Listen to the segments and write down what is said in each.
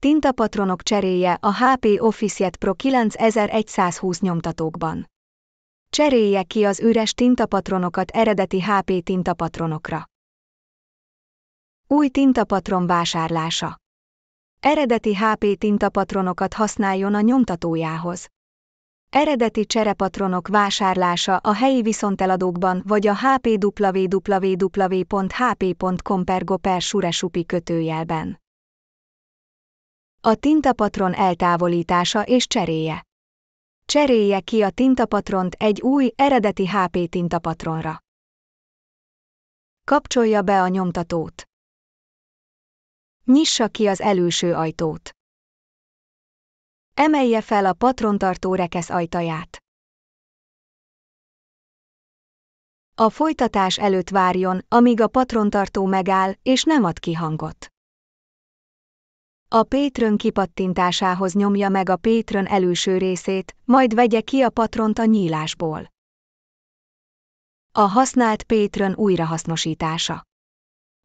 Tintapatronok cseréje a HP Office Pro 9120 nyomtatókban. Cserélje ki az üres tintapatronokat eredeti HP tintapatronokra. Új tintapatron vásárlása. Eredeti HP tintapatronokat használjon a nyomtatójához. Eredeti cserepatronok vásárlása a helyi viszonteladókban vagy a hpwww.hp.com per goper suresupi kötőjelben. A tintapatron eltávolítása és cseréje. Cserélje ki a tintapatront egy új, eredeti HP tintapatronra. Kapcsolja be a nyomtatót. Nyissa ki az előső ajtót. Emelje fel a patrontartó rekesz ajtaját. A folytatás előtt várjon, amíg a patrontartó megáll és nem ad ki hangot. A Pétrön kipattintásához nyomja meg a Pétrön előső részét, majd vegye ki a patront a nyílásból. A használt Pétrön újrahasznosítása.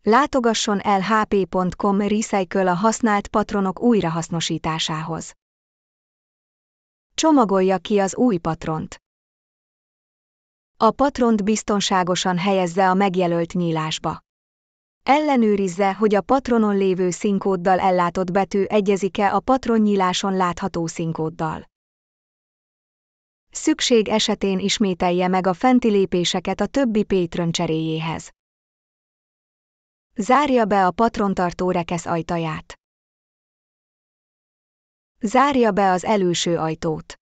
Látogasson el hp.com Recycle a használt patronok újrahasznosításához. Csomagolja ki az új patront. A patront biztonságosan helyezze a megjelölt nyílásba. Ellenőrizze, hogy a patronon lévő színkóddal ellátott betű egyezik-e a patronnyíláson látható színkóddal. Szükség esetén ismételje meg a fenti lépéseket a többi Patreon cseréjéhez. Zárja be a patrontartó rekesz ajtaját. Zárja be az előső ajtót.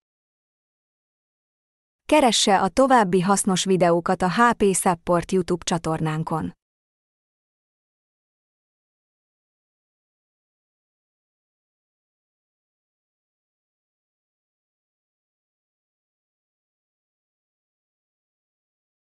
Keresse a további hasznos videókat a HP Support YouTube csatornánkon.